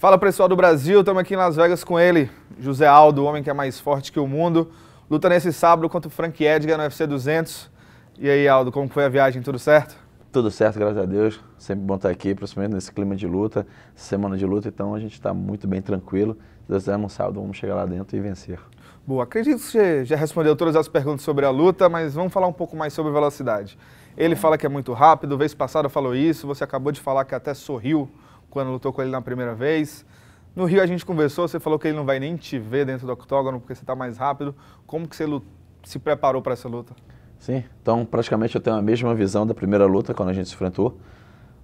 Fala pessoal do Brasil, estamos aqui em Las Vegas com ele, José Aldo, o homem que é mais forte que o mundo. Luta nesse sábado contra o Frank Edgar no UFC 200. E aí, Aldo, como foi a viagem? Tudo certo? Tudo certo, graças a Deus. Sempre bom estar aqui, principalmente nesse clima de luta, semana de luta, então a gente está muito bem tranquilo. Se Deus quiser, um sábado vamos chegar lá dentro e vencer. Boa, acredito que você já respondeu todas as perguntas sobre a luta, mas vamos falar um pouco mais sobre velocidade. Ele fala que é muito rápido, vez passada falou isso, você acabou de falar que até sorriu quando lutou com ele na primeira vez. No Rio a gente conversou, você falou que ele não vai nem te ver dentro do octógono porque você está mais rápido. Como que você se preparou para essa luta? Sim, então praticamente eu tenho a mesma visão da primeira luta quando a gente se enfrentou,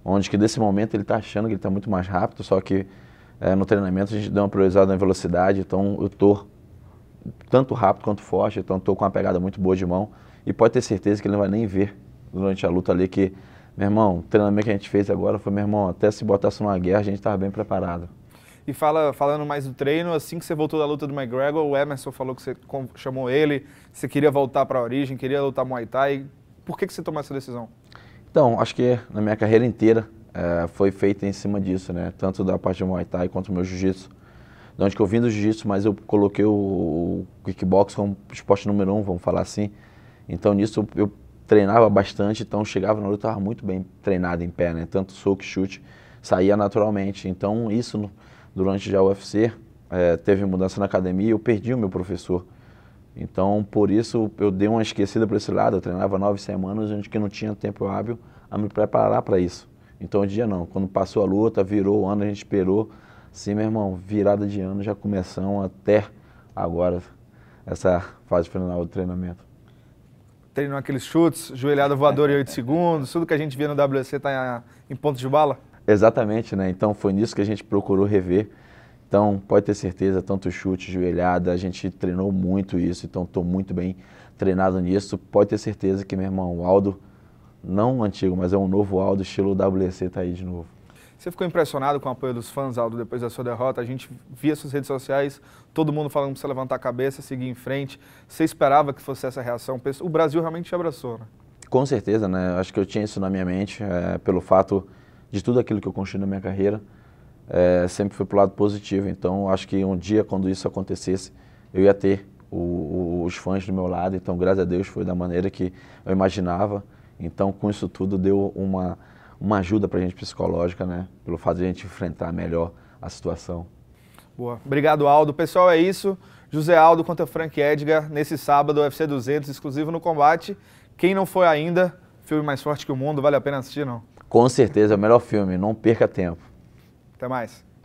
onde que nesse momento ele está achando que ele está muito mais rápido, só que é, no treinamento a gente deu uma priorizada na velocidade, então eu tô tanto rápido quanto forte, então estou com uma pegada muito boa de mão e pode ter certeza que ele não vai nem ver durante a luta ali que meu irmão, o treinamento que a gente fez agora foi, meu irmão, até se botasse numa guerra, a gente estava bem preparado. E fala, falando mais do treino, assim que você voltou da luta do McGregor, o Emerson falou que você chamou ele, você queria voltar para a origem, queria lutar Muay Thai. Por que, que você tomou essa decisão? Então, acho que na minha carreira inteira é, foi feita em cima disso, né? Tanto da parte do Muay Thai quanto do meu jiu-jitsu. De onde que eu vim do jiu-jitsu, mas eu coloquei o, o kickbox como esporte número um, vamos falar assim. Então, nisso eu treinava bastante, então chegava na luta, estava muito bem treinado em pé, né? Tanto soco chute saía naturalmente. Então, isso durante já o UFC, é, eh, teve mudança na academia eu perdi o meu professor. Então, por isso, eu dei uma esquecida para esse lado. Eu treinava nove semanas, onde que não tinha tempo hábil a me preparar para isso. Então, um dia não. Quando passou a luta, virou o ano, a gente esperou. Sim, meu irmão, virada de ano, já começam até agora essa fase final do treinamento treinou aqueles chutes, joelhada voadora em 8 segundos, tudo que a gente via no WC está em, em ponto de bala? Exatamente, né? Então foi nisso que a gente procurou rever. Então pode ter certeza, tanto chute, joelhada, a gente treinou muito isso, então estou muito bem treinado nisso. Pode ter certeza que meu irmão Aldo, não antigo, mas é um novo Aldo, estilo WC, está aí de novo. Você ficou impressionado com o apoio dos fãs, Aldo, depois da sua derrota? A gente via suas redes sociais, todo mundo falando para você levantar a cabeça, seguir em frente. Você esperava que fosse essa reação? O Brasil realmente te abraçou, né? Com certeza, né? Acho que eu tinha isso na minha mente, é, pelo fato de tudo aquilo que eu construí na minha carreira. É, sempre foi para o lado positivo, então acho que um dia, quando isso acontecesse, eu ia ter o, o, os fãs do meu lado. Então, graças a Deus, foi da maneira que eu imaginava. Então, com isso tudo, deu uma uma ajuda para a gente psicológica, né? Pelo fato de a gente enfrentar melhor a situação. Boa. Obrigado, Aldo. Pessoal, é isso. José Aldo contra Frank Edgar, nesse sábado, UFC 200, exclusivo no combate. Quem não foi ainda, filme mais forte que o mundo, vale a pena assistir, não? Com certeza, é o melhor filme. Não perca tempo. Até mais.